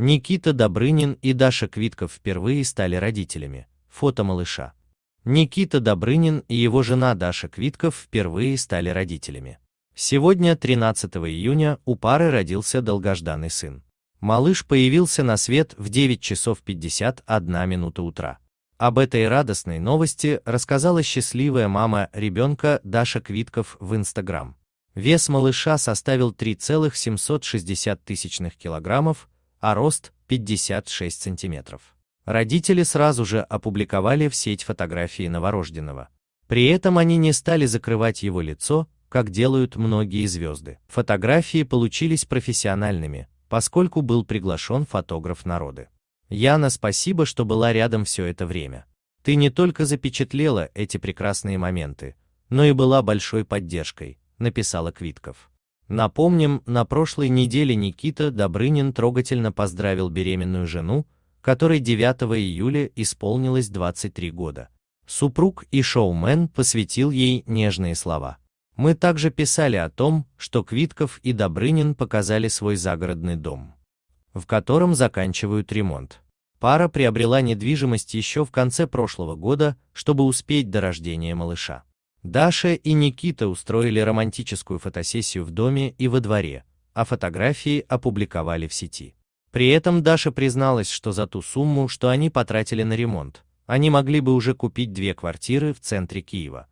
Никита Добрынин и Даша Квитков впервые стали родителями. Фото малыша. Никита Добрынин и его жена Даша Квитков впервые стали родителями. Сегодня, 13 июня, у пары родился долгожданный сын. Малыш появился на свет в 9 часов 51 минута утра. Об этой радостной новости рассказала счастливая мама ребенка Даша Квитков в Инстаграм. Вес малыша составил 3,760 килограммов, а рост 56 сантиметров. Родители сразу же опубликовали в сеть фотографии новорожденного. При этом они не стали закрывать его лицо, как делают многие звезды. Фотографии получились профессиональными, поскольку был приглашен фотограф народы. Яна, спасибо, что была рядом все это время. Ты не только запечатлела эти прекрасные моменты, но и была большой поддержкой, написала Квитков. Напомним, на прошлой неделе Никита Добрынин трогательно поздравил беременную жену, которой 9 июля исполнилось 23 года. Супруг и шоумен посвятил ей нежные слова. Мы также писали о том, что Квитков и Добрынин показали свой загородный дом, в котором заканчивают ремонт. Пара приобрела недвижимость еще в конце прошлого года, чтобы успеть до рождения малыша. Даша и Никита устроили романтическую фотосессию в доме и во дворе, а фотографии опубликовали в сети. При этом Даша призналась, что за ту сумму, что они потратили на ремонт, они могли бы уже купить две квартиры в центре Киева.